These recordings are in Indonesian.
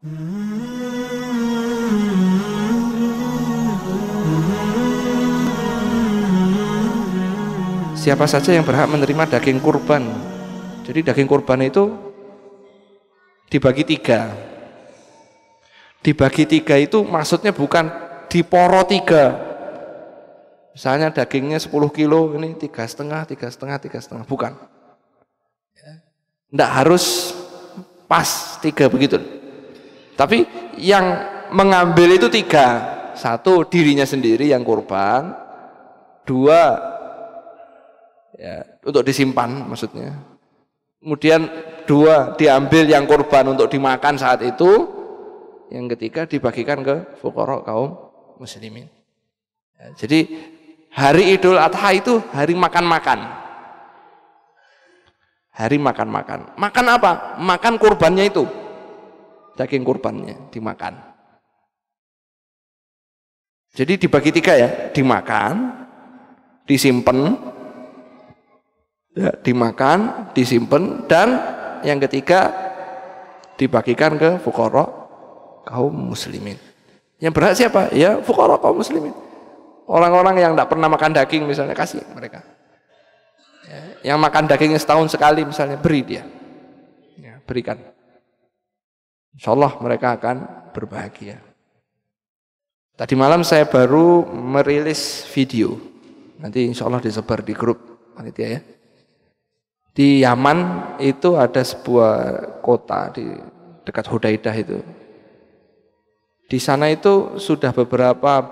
Siapa saja yang berhak menerima daging kurban. Jadi daging kurban itu dibagi tiga. Dibagi tiga itu maksudnya bukan diporo tiga. Misalnya dagingnya 10 kilo, ini tiga setengah, tiga setengah, tiga setengah, bukan. Tidak harus pas tiga begitu. Tapi yang mengambil itu tiga. Satu dirinya sendiri yang kurban. Dua ya, untuk disimpan maksudnya. Kemudian dua diambil yang kurban untuk dimakan saat itu. Yang ketiga dibagikan ke fukorok kaum muslimin. Ya, jadi hari Idul Adha itu hari makan-makan. Hari makan-makan. Makan apa? Makan kurbannya itu daging kurbannya dimakan. Jadi dibagi tiga ya, dimakan, disimpan, ya, dimakan, disimpan, dan yang ketiga dibagikan ke fukoro kaum muslimin. Yang berhak siapa? Ya fukoro kaum muslimin. Orang-orang yang tidak pernah makan daging misalnya, kasih mereka. Ya, yang makan dagingnya setahun sekali misalnya, beri dia. Ya, berikan. Insya Allah mereka akan berbahagia. Tadi malam saya baru merilis video. Nanti insya Allah disebar di grup panitia ya. Di Yaman itu ada sebuah kota di dekat Hudaidah itu. Di sana itu sudah beberapa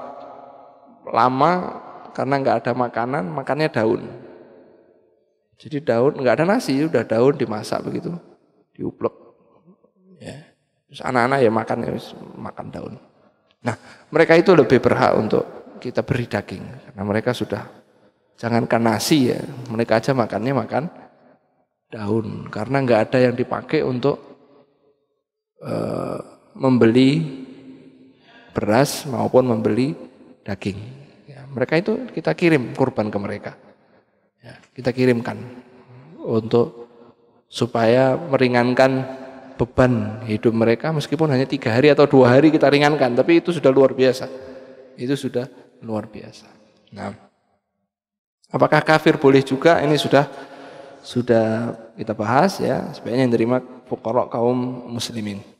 lama karena nggak ada makanan, makannya daun. Jadi daun nggak ada nasi, sudah daun dimasak begitu, diuplek. Terus anak-anak ya makan ya makan daun. Nah, mereka itu lebih berhak untuk kita beri daging karena mereka sudah jangankan nasi ya, mereka aja makannya makan daun karena nggak ada yang dipakai untuk uh, membeli beras maupun membeli daging. Ya, mereka itu kita kirim kurban ke mereka. Ya, kita kirimkan untuk supaya meringankan beban hidup mereka meskipun hanya tiga hari atau dua hari kita ringankan tapi itu sudah luar biasa itu sudah luar biasa nah apakah kafir boleh juga ini sudah sudah kita bahas ya sebaiknya yang terima pokok kaum muslimin